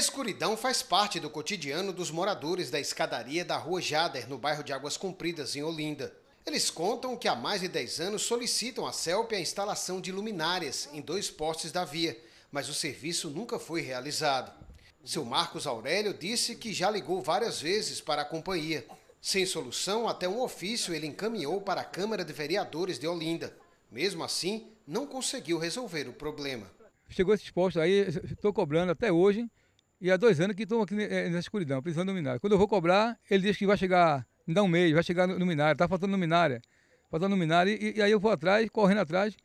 escuridão faz parte do cotidiano dos moradores da escadaria da Rua Jader, no bairro de Águas Compridas, em Olinda. Eles contam que há mais de 10 anos solicitam à CELP a instalação de luminárias em dois postes da via, mas o serviço nunca foi realizado. Seu Marcos Aurélio disse que já ligou várias vezes para a companhia. Sem solução, até um ofício ele encaminhou para a Câmara de Vereadores de Olinda. Mesmo assim, não conseguiu resolver o problema. Chegou esses postos aí, estou cobrando até hoje, e há dois anos que estão aqui eh, nessa escuridão, precisando de luminária. Quando eu vou cobrar, ele diz que vai chegar, me dá um mês, vai chegar luminária, está faltando luminária. Faltando luminária, e, e, aí eu vou atrás, correndo atrás,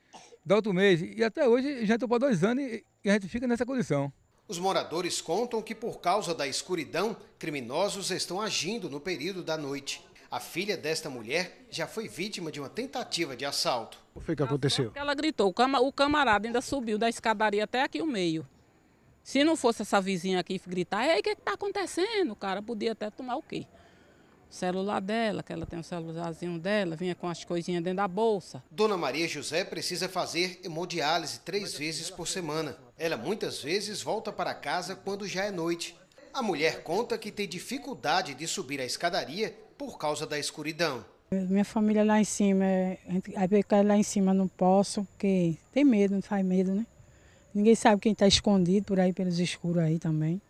dá outro mês. E até hoje já estou para dois anos e, e a gente fica nessa condição. Os moradores contam que, por causa da escuridão, criminosos estão agindo no período da noite. A filha desta mulher já foi vítima de uma tentativa de assalto. O que, aconteceu? Ela gritou, o camarada ainda subiu da escadaria até aqui o meio. Se não fosse essa vizinha aqui gritar, aí o que é está acontecendo? Cara, podia até tomar o quê? O celular dela, que ela tem um celularzinho dela, vinha com as coisinhas dentro da bolsa. Dona Maria José precisa fazer hemodiálise três vezes por semana. Ela muitas vezes volta para casa quando já é noite. A mulher conta que tem dificuldade de subir a escadaria por causa da escuridão. Minha família lá em cima, é, a gente, lá em cima não posso, porque tem medo, não faz medo, né? Ninguém sabe quem está escondido por aí pelos escuros aí também.